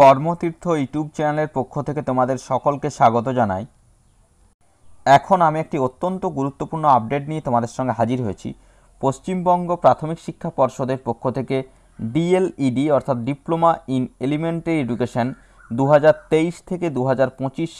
কর্মতীর্থ YouTube চ্যানেলের পক্ষ থেকে তোমাদের সকলকে স্বাগত জানাই এখন আমি একটি অত্যন্ত গুরুত্বপূর্ণ আপডেট নিয়ে তোমাদের সঙ্গে হাজির হয়েছি পশ্চিমবঙ্গ প্রাথমিক শিক্ষা পর্ষদের পক্ষ থেকে ডিএলইডি অর্থাৎ ডিপ্লোমা ইন এলিমেন্টারি এডুকেশন দু থেকে দু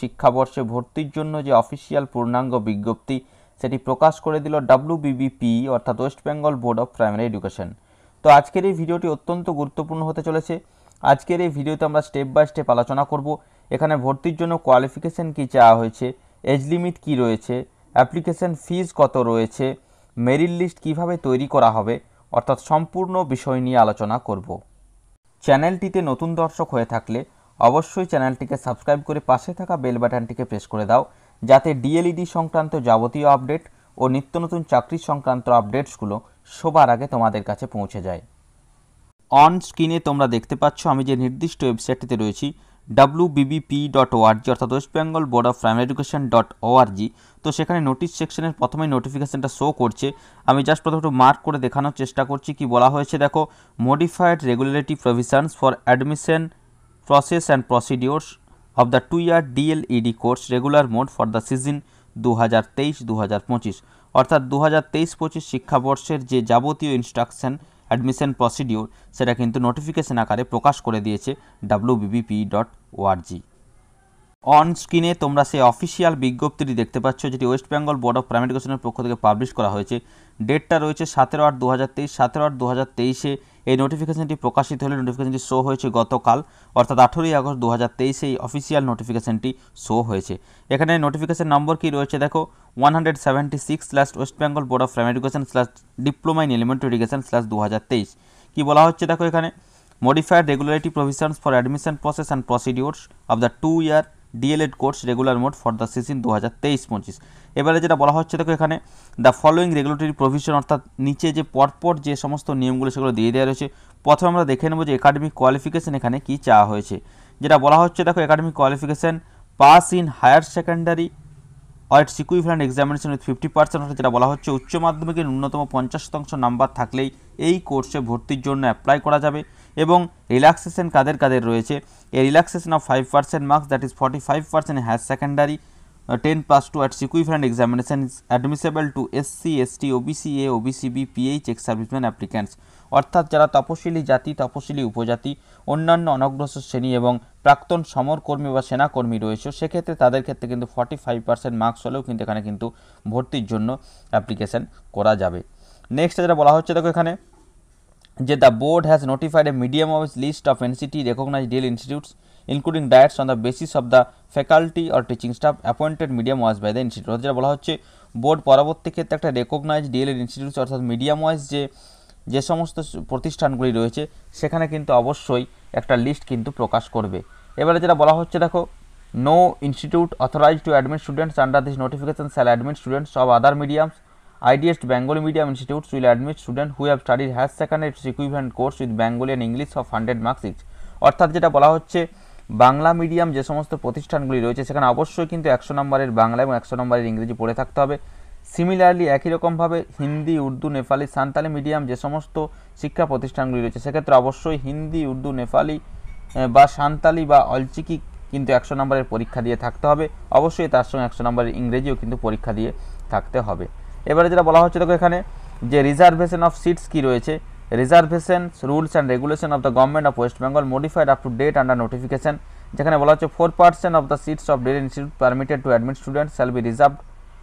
শিক্ষাবর্ষে ভর্তির জন্য যে অফিসিয়াল পূর্ণাঙ্গ বিজ্ঞপ্তি সেটি প্রকাশ করে দিল ডাব্লুবিবিপি অর্থাৎ West Bengal Board of Primary Education তো আজকের এই ভিডিওটি অত্যন্ত গুরুত্বপূর্ণ হতে চলেছে আজকের এই ভিডিওতে আমরা স্টেপ বাই স্টেপ আলোচনা করব এখানে ভর্তির জন্য কোয়ালিফিকেশান কী চাওয়া হয়েছে এজ লিমিট কী রয়েছে অ্যাপ্লিকেশান ফিজ কত রয়েছে মেরিট লিস্ট কিভাবে তৈরি করা হবে অর্থাৎ সম্পূর্ণ বিষয় নিয়ে আলোচনা করব চ্যানেলটিতে নতুন দর্শক হয়ে থাকলে অবশ্যই চ্যানেলটিকে সাবস্ক্রাইব করে পাশে থাকা বেল বাটনটিকে প্রেস করে দাও যাতে ডিএলইডি e সংক্রান্ত যাবতীয় আপডেট ও নিত্য নতুন চাকরি সংক্রান্ত আপডেটসগুলো সবার আগে তোমাদের কাছে পৌঁছে যায় অন স্ক্রিনে তোমরা দেখতে পাচ্ছ আমি যে নির্দিষ্ট ওয়েবসাইটটিতে রয়েছি ডাব্লু বিবিপি ডট ওআরজি অর্থাৎ West Bengal Board of Primary Education dot ORG তো সেখানে নোটিশ সেকশনের প্রথমেই নোটিফিকেশানটা শো করছে আমি জাস্ট প্রথমে একটু মার্ক করে দেখানোর চেষ্টা করছি কি বলা হয়েছে দেখো modified regulatory provisions for admission process and procedure of the two year DLED course regular mode for the season দু হাজার তেইশ দু হাজার পঁচিশ অর্থাৎ দু হাজার তেইশ পঁচিশ শিক্ষাবর্ষের যে যাবতীয় ইনস্ট্রাকশন অ্যাডমিশন প্রসিডিওর সেটা কিন্তু নোটিফিকেশন আকারে প্রকাশ করে দিয়েছে ডাব্লিউবিবিপি ডট ওআরজি অন স্ক্রিনে তোমরা সেই অফিসিয়াল বিজ্ঞপ্তিটি দেখতে পাচ্ছ যেটি West Bengal Board of Primary এডুকেশনের পক্ষ থেকে পাবলিশ করা হয়েছে ডেটটা রয়েছে সতেরো আট দু হাজার তেইশ সতেরো আট দু হাজার তেইশে এই নোটিফিকেশনটি প্রকাশিত হলে নোটিফিকেশনটি শো হয়েছে গতকাল অর্থাৎ আঠেরোই আগস্ট দু হাজার তেইশে এই অফিসিয়াল নোটিফিকেশনটি শো হয়েছে এখানে নোটিফিকেশন নম্বর কী রয়েছে দেখো one hundred seventy six slash West Bengal Board of Primary Education slash diploma in elementary education slash দু হাজার তেইশ কী বলা হচ্ছে দেখো এখানে modified regularity provisions for admission process and procedures of the two year DElEd course regular mode for the season দু হাজার তেইশ পঁচিশ এবারে যেটা বলা হচ্ছে দেখো এখানে দ্য ফলোয়িং রেগুলেটরি প্রভিশন অর্থাৎ নিচে যে পরপর যে সমস্ত নিয়মগুলো সেগুলো দিয়ে দেওয়া রয়েছে প্রথমে আমরা দেখে নেব যে একাডেমিক কোয়ালিফিকেশান এখানে কী চাওয়া হয়েছে যেটা বলা হচ্ছে দেখো academic qualification pass in higher secondary or its equivalent examination with fifty percent যেটা বলা হচ্ছে উচ্চ মাধ্যমিকের ন্যূনতম পঞ্চাশ শতাংশ নাম্বার থাকলেই এই কোর্সে ভর্তির জন্য অ্যাপ্লাই করা যাবে এবং রিল্যাক্সেশন কাদের কাদের রয়েছে a relaxation of five percent marks that is forty five percent higher secondary ten plus two at equivalent examination is admissible to SC ST OBC A OBC B PH ex serviceman applicants অর্থাৎ যারা তপশিলি জাতি তপশিলি উপজাতি অন্যান্য অনগ্রসর শ্রেণী এবং প্রাক্তন সমরকর্মী বা সেনাকর্মী রয়েছে সেক্ষেত্রে তাদের ক্ষেত্রে কিন্তু ফর্টি ফাইভ পার্সেন্ট মার্কস হলেও কিন্তু এখানে কিন্তু ভর্তির জন্য অ্যাপ্লিকেশান করা যাবে নেক্সট যেটা বলা হচ্ছে দেখো এখানে যে the board has notified a medium of list of of recognize recognized institutes including DIETs on the basis of the faculty or teaching staff appointed medium wise by the institute যেটা বলা হচ্ছে board পরবর্তী ক্ষেত্রে একটা recognize DElEd institute অর্থাৎ medium wise যে যে সমস্ত প্রতিষ্ঠানগুলি রয়েছে সেখানে কিন্তু অবশ্যই একটা লিস্ট কিন্তু প্রকাশ করবে এবারে যেটা বলা হচ্ছে দেখো no institute authorize to admit students under this notification shall admit students of other mediums IDS Bengali medium institutes will admit students who have studied has second equivalent course with Bengali and English of 100 marks each অর্থাৎ যেটা বলা হচ্ছে Bangla medium যে সমস্ত প্রতিষ্ঠানগুলি রয়েছে সেখানে অবশ্যই কিন্তু একশো নম্বরের বাংলা এবং একশো নম্বরের ইংরেজি পড়ে থাকতে হবে সিমিলারলি একই রকমভাবে হিন্দি উর্দু নেপালি সান্তালি মিডিয়াম যে সমস্ত শিক্ষা প্রতিষ্ঠানগুলি রয়েছে সেক্ষেত্রে অবশ্যই হিন্দি উর্দু নেপালি বা সান্তালি বা অলচিকি কিন্তু একশো নম্বরের পরীক্ষা দিয়ে থাকতে হবে অবশ্যই তার সঙ্গে একশো নম্বরের ইংরেজিও কিন্তু পরীক্ষা দিয়ে থাকতে হবে এবারে যেটা বলা হচ্ছে দেখো এখানে যে রিজার্ভেশন অফ সিটস কি রয়েছে reservation rules and regulation of the government of West Bengal modified up to date under notification যেখানে বলা হচ্ছে four percent of the seats of the institute permitted to admit student shall be reserve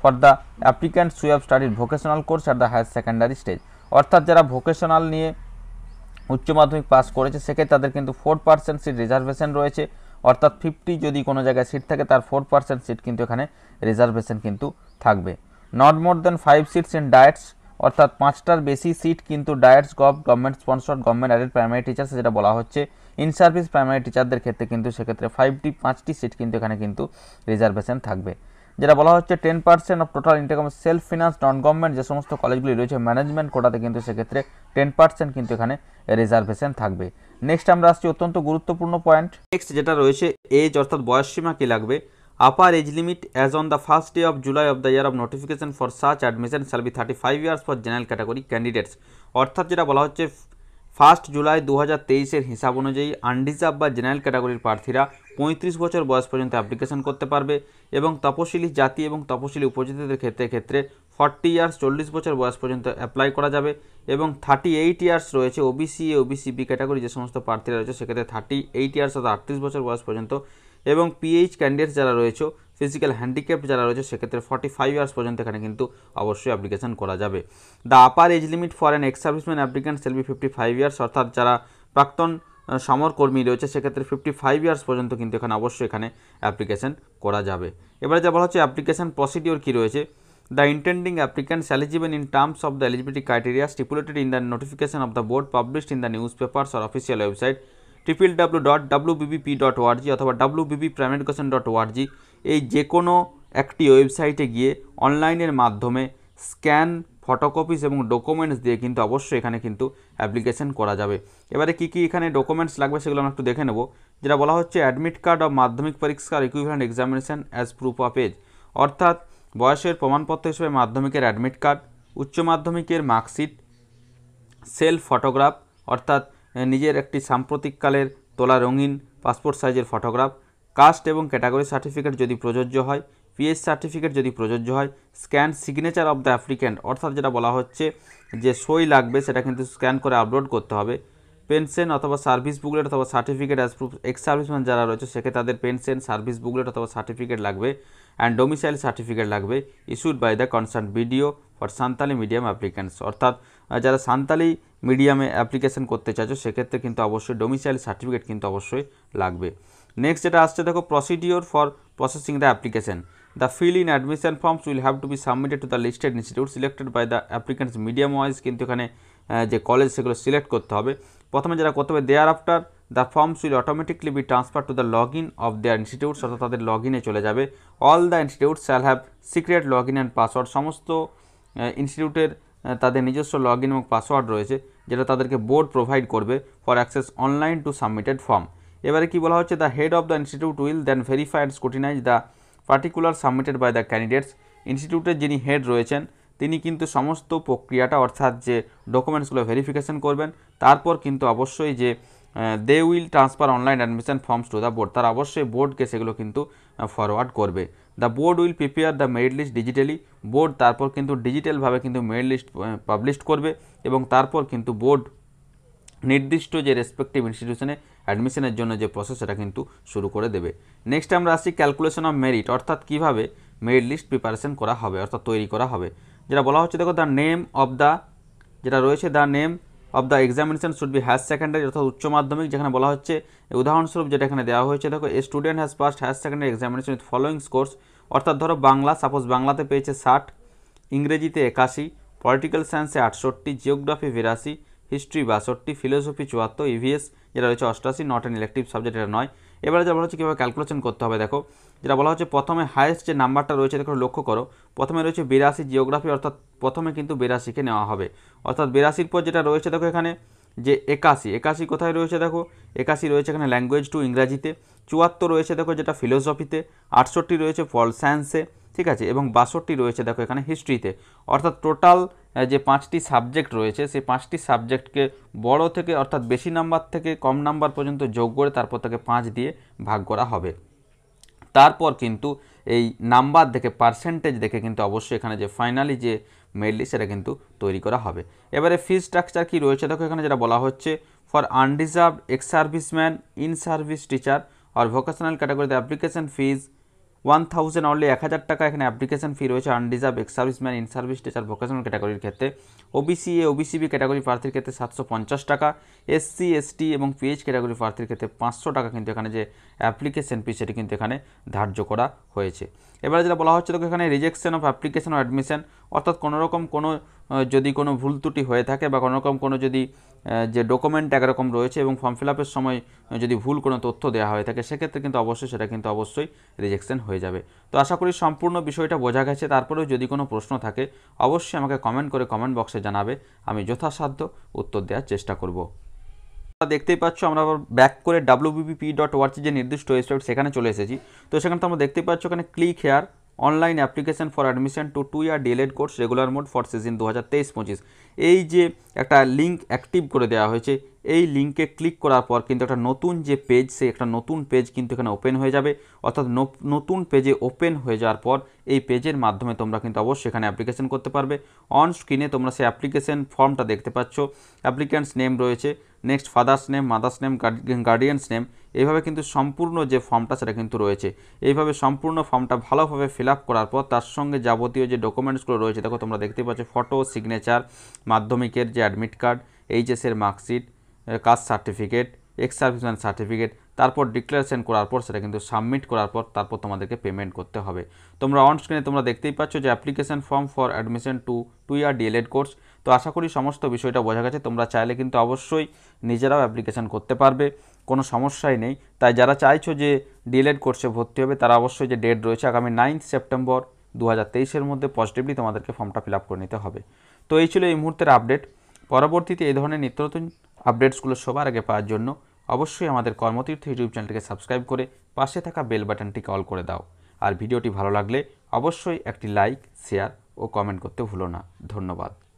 for the applicants who of স্টাডির vocational course at the higher secondary stage অর্থাৎ যারা vocational নিয়ে উচ্চ মাধ্যমিক pass করেছে সেক্ষেত্রে তাদের কিন্তু ফোর পার্সেন্ট সিট রিজার্ভেশন রয়েছে অর্থাৎ ফিফটি যদি কোনো জায়গায় সিট থাকে তার ফোর পার্সেন্ট সিট কিন্তু এখানে রিজার্ভেশন কিন্তু থাকবে not more than five seats in DIETs অর্থাৎ পাঁচটার বেশি সিট কিন্তু DIETs gov government sponsor government aided primary teachers যেটা বলা হচ্ছে ইন সার্ভিস প্রাইমারি টিচারদের ক্ষেত্রে কিন্তু সেক্ষেত্রে ফাইভটি পাঁচটি সিট কিন্তু এখানে কিন্তু রিজার্ভেশন থাকবে যেটা বলা হচ্ছে ten percent of total income self finance non government যে সমস্ত কলেজগুলি রয়েছে ম্যানেজমেন্ট কোটাতে কিন্তু সেক্ষেত্রে টেন পার্সেন্ট কিন্তু এখানে রিজার্ভেশন থাকবে নেক্সট আমরা আসছি অত্যন্ত গুরুত্বপূর্ণ পয়েন্ট নেক্সট যেটা রয়েছে এজ অর্থাৎ বয়সসীমা কী লাগবে age limit as on the first day of July of the year of notification for সার্চ admission shall be thirty five years for general category candidates অর্থাৎ যেটা বলা হচ্ছে ফার্স্ট জুলাই দু হাজার তেইশের হিসাব অনুযায়ী আনডিজার্ভ বা জেনারেল ক্যাটাগরির প্রার্থীরা পঁয়ত্রিশ বছর বয়স পর্যন্ত অ্যাপ্লিকেশন করতে পারবে এবং তপশিলি জাতি এবং তপশিলি উপজাতিদের ক্ষেত্রে ক্ষেত্রে ফর্টি ইয়ার্স চল্লিশ বছর বয়স পর্যন্ত অ্যাপ্লাই করা যাবে এবং থার্টি এইট ইয়ার্স রয়েছে OBC A OBC B category যে সমস্ত প্রার্থীরা রয়েছে সেক্ষেত্রে থার্টি এইট ইয়ার্স অর্থাৎ আটত্রিশ বছর বয়স পর্যন্ত এবং পিএইচ ক্যান্ডিডেট যারা রয়েছে ফিজিক্যাল হ্যান্ডিক্যাপ যারা রয়েছে সেক্ষেত্রে ফর্টি ফাইভ ইয়ার্স পর্যন্ত এখানে কিন্তু অবশ্যই অ্যাপ্লিকেশন করা যাবে the upper age limit for an ex serviceman applicant shall be fifty five years অর্থাৎ যারা প্রাক্তন সমরকর্মী রয়েছে সেক্ষেত্রে ফিফটি ফাইভ ইয়ার্স পর্যন্ত কিন্তু এখানে অবশ্যই এখানে অ্যাপ্লিকেশন করা যাবে এবারে যা বলা হচ্ছে অ্যাপ্লিকেশন প্রসিডিওর কী রয়েছে intending applicants applicants in terms of the eligibility criteria stipulated in the notification of the board published in the news papers or official website triple W dot WBBP dot ORG অথবা WBB prime education dot ORG এই যে কোনো একটি ওয়েবসাইটে গিয়ে অনলাইনের মাধ্যমে scan photocopies এবং ডকুমেন্টস দিয়ে কিন্তু অবশ্যই এখানে কিন্তু অ্যাপ্লিকেশন করা যাবে এবারে কী কী এখানে ডকুমেন্টস লাগবে সেগুলো আমরা একটু দেখে নেব যেটা বলা হচ্ছে অ্যাডমিট কার্ড অফ মাধ্যমিক পরীক্ষার equivalent examination as proof of age অর্থাৎ বয়সের প্রমাণপত্র হিসেবে মাধ্যমিকের অ্যাডমিট কার্ড উচ্চ মাধ্যমিকের মার্কশিট সেলফ ফটোগ্রাফ অর্থাৎ নিজের একটি সাম্প্রতিককালের তোলা রঙিন পাসপোর্ট সাইজের ফটোগ্রাফ কাস্ট এবং ক্যাটাগরি সার্টিফিকেট যদি প্রযোজ্য হয় পিএস সার্টিফিকেট যদি প্রযোজ্য হয় scan signature of the applicant অর্থাৎ যেটা বলা হচ্ছে যে সই লাগবে সেটা কিন্তু স্ক্যান করে আপলোড করতে হবে পেনশন অথবা সার্ভিস বুকলেট অথবা certificate as proof ex serviceman যারা রয়েছে সেক্ষেত্রে তাদের পেনশন সার্ভিস বুকলেট অথবা সার্টিফিকেট লাগবে অ্যান্ড ডোমিসাইল সার্টিফিকেট লাগবে issued by the concern BDO for Santali medium applicants অর্থাৎ যারা সান্তালি মিডিয়ামে অ্যাপ্লিকেশন করতে চাইছো সেক্ষেত্রে কিন্তু অবশ্যই ডোমিসাইল সার্টিফিকেট কিন্তু অবশ্যই লাগবে নেক্সট যেটা আসছে দেখো procedure for processing the application the fill in admission forms will have to be submitted to the listed institute selected by the applicants medium wise কিন্তু এখানে যে কলেজ সেগুলো সিলেক্ট করতে হবে প্রথমে যারা করতে হবে thereafter the forms will automatically be transfer to the log in of their institutes অর্থাৎ তাদের লগ ইনে চলে যাবে all the institute shall have secret log in and password সমস্ত ইনস্টিটিউটের তাদের নিজস্ব লগ ইন এবং পাসওয়ার্ড রয়েছে যেটা তাদেরকে বোর্ড প্রোভাইড করবে for access online to submitted form এবারে কি বলা হচ্ছে the head of the institute will then verify and scrutinize the particular submitted by the candidates ইনস্টিটিউটের যিনি হেড রয়েছেন তিনি কিন্তু সমস্ত প্রক্রিয়াটা অর্থাৎ যে ডকুমেন্টসগুলো ভেরিফিকেশন করবেন তারপর কিন্তু অবশ্যই যে they will transfer online admission forms to the board তারা অবশ্যই বোর্ডকে সেগুলো কিন্তু ফরওয়ার্ড করবে the board will prepare the merit list digitally board তারপর কিন্তু ডিজিটালভাবে কিন্তু মেরিট লিস্ট পাবলিশ করবে এবং তারপর কিন্তু বোর্ড নির্দিষ্ট যে রেসপেক্টিভ ইনস্টিটিউশনে অ্যাডমিশনের জন্য যে প্রসেস সেটা কিন্তু শুরু করে দেবে নেক্সট আমরা আসছি ক্যালকুলেশন অফ মেরিট অর্থাৎ কীভাবে মেরিট লিস্ট প্রিপারেশন করা হবে অর্থাৎ তৈরি করা হবে যেটা বলা হচ্ছে দেখো দ্য নেম অফ দ্য যেটা রয়েছে the name of the examination should be higher secondary অর্থাৎ উচ্চ মাধ্যমিক যেখানে বলা হচ্ছে উদাহরণস্বরূপ যেটা এখানে দেওয়া হয়েছে দেখো a student has passed higher secondary examination with following scores অর্থাৎ ধরো বাংলা সাপোজ বাংলাতে পেয়েছে ষাট ইংরেজিতে একাশি পলিটিক্যাল সায়েন্সে আটষট্টি জিওগ্রাফি বিরাশি হিস্ট্রি বাষট্টি ফিলোসফি চুয়াত্তর ইভিএস e যেটা রয়েছে অষ্টাশি নট অ্যান ইলেকটিভ সাবজেক্ট এটা নয় এবারে যাবো হচ্ছে কীভাবে ক্যালকুলেশন করতে হবে দেখো যেটা বলা হচ্ছে প্রথমে হায়েস্ট যে নাম্বারটা রয়েছে দেখো লক্ষ্য করো প্রথমে রয়েছে বিরাশি জিওগ্রাফি অর্থাৎ প্রথমে কিন্তু বিরাশিকে নেওয়া হবে অর্থাৎ বিরাশির পর যেটা রয়েছে দেখো এখানে যে একাশি একাশি কোথায় রয়েছে দেখো একাশি রয়েছে এখানে ল্যাঙ্গুয়েজ টু ইংরাজিতে চুয়াত্তর রয়েছে দেখো যেটা ফিলোসফিতে আটষট্টি রয়েছে ফল সায়েন্সে ঠিক আছে এবং বাষট্টি রয়েছে দেখো এখানে হিস্ট্রিতে অর্থাৎ টোটাল যে পাঁচটি সাবজেক্ট রয়েছে সেই পাঁচটি সাবজেক্টকে বড় থেকে অর্থাৎ বেশি নাম্বার থেকে কম নাম্বার পর্যন্ত যোগ করে তারপর তাকে পাঁচ দিয়ে ভাগ করা হবে তারপর কিন্তু এই নাম্বার দেখে পার্সেন্টেজ দেখে কিন্তু অবশ্যই এখানে যে ফাইনালি যে মেডলি সেটা কিন্তু তৈরি করা হবে এবারে ফি স্ট্রাকচার কি রয়েছে দেখো এখানে যেটা বলা হচ্ছে for unreserved ex serviceman in service teacher আর ভোকেশনাল ক্যাটাগরিতে application fees one thousand only এক হাজার টাকা এখানে অ্যাপ্লিকেশন ফি রয়েছে unreserved ex serviceman in service teacher vocational ক্যাটাগরির ক্ষেত্রে ওবিসি এ ওবিসিবি ক্যাটাগরি প্রার্থীর ক্ষেত্রে সাতশো পঞ্চাশ টাকা এসসি এসটি এবং পিএইচ ক্যাটাগরি প্রার্থীর ক্ষেত্রে পাঁচশো টাকা কিন্তু এখানে যে অ্যাপ্লিকেশন ফি সেটি কিন্তু এখানে ধার্য করা হয়েছে এবারে যেটা বলা হচ্ছে তোকে এখানে রিজেকশন অফ অ্যাপ্লিকেশন অ্যাডমিশন অর্থাৎ কোনোরকম কোনো যদি কোনো ভুল ত্রুটি হয়ে থাকে বা কোনো রকম কোনো যদি যে ডকুমেন্ট একরকম রয়েছে এবং ফর্ম ফিল আপের সময় যদি ভুল কোনো তথ্য দেওয়া হয়ে থাকে সেক্ষেত্রে কিন্তু অবশ্যই সেটা কিন্তু অবশ্যই রিজেকশন হয়ে যাবে তো আশা করি সম্পূর্ণ বিষয়টা বোঝা গেছে তারপরেও যদি কোনো প্রশ্ন থাকে অবশ্যই আমাকে কমেন্ট করে কমেন্ট বক্সে জানাবে আমি যথাসাধ্য উত্তর দেওয়ার চেষ্টা করব দেখতেই পাচ্ছ আমরা আবার ব্যাক করে ডাব্লিউবিপি ডট ওয়ার্চি যে নির্দিষ্ট ওয়েবসাইট সেখানে চলে এসেছি তো সেখানে তো আমরা দেখতে পাচ্ছ ওখানে click here online application for admission to two year DElEd course regular mode for season দু হাজার তেইশ পঁচিশ এই যে একটা লিঙ্ক অ্যাক্টিভ করে দেওয়া হয়েছে এই লিঙ্কে ক্লিক করার পর কিন্তু একটা নতুন যে পেজ সে একটা নতুন পেজ কিন্তু এখানে ওপেন হয়ে যাবে অর্থাৎ নতুন পেজে ওপেন হয়ে যাওয়ার পর এই পেজের মাধ্যমে তোমরা কিন্তু অবশ্যই এখানে অ্যাপ্লিকেশন করতে পারবে অন স্ক্রিনে তোমরা সেই অ্যাপ্লিকেশন ফর্মটা দেখতে পাচ্ছ অ্যাপ্লিক্যান্টস নেম রয়েছে next father's name mother's name guardian's name এইভাবে কিন্তু সম্পূর্ণ যে ফর্মটা সেটা কিন্তু রয়েছে এইভাবে সম্পূর্ণ ফর্মটা ভালোভাবে ফিল করার পর তার সঙ্গে যাবতীয় যে ডকুমেন্টসগুলো রয়েছে দেখো তোমরা দেখতে পাচ্ছ ফটো সিগনেচার মাধ্যমিকের যে অ্যাডমিট কার্ড এইচএসের marksheet caste certificate ex serviceman certificate তারপর ডিক্লারেশন করার পর সেটা কিন্তু সাবমিট করার পর তারপর তোমাদেরকে পেমেন্ট করতে হবে তোমরা অনস্ক্রিনে তোমরা দেখতেই পাচ্ছ যে application form for admission to two year DElEd course তো আশা করি সমস্ত বিষয়টা বোঝা গেছে তোমরা চাইলে কিন্তু অবশ্যই নিজেরাও অ্যাপ্লিকেশান করতে পারবে কোনো সমস্যাই নেই তাই যারা চাইছো যে ডিএলএড কোর্সে ভর্তি হবে তারা অবশ্যই যে ডেট রয়েছে আগামী নাইন্থ সেপ্টেম্বর দু হাজার মধ্যে পজিটিভলি তোমাদেরকে ফর্মটা ফিল করে নিতে হবে তো এই ছিল এই মুহূর্তের আপডেট পরবর্তীতে এই ধরনের নিত্য নতুন আপডেটসগুলো সবার আগে পাওয়ার জন্য অবশ্যই আমাদের কর্মতীর্থ ইউটিউব চ্যানেলটিকে সাবস্ক্রাইব করে পাশে থাকা বেল বাটনটি কল করে দাও আর ভিডিওটি ভালো লাগলে অবশ্যই একটি লাইক শেয়ার ও কমেন্ট করতে ভুলো না ধন্যবাদ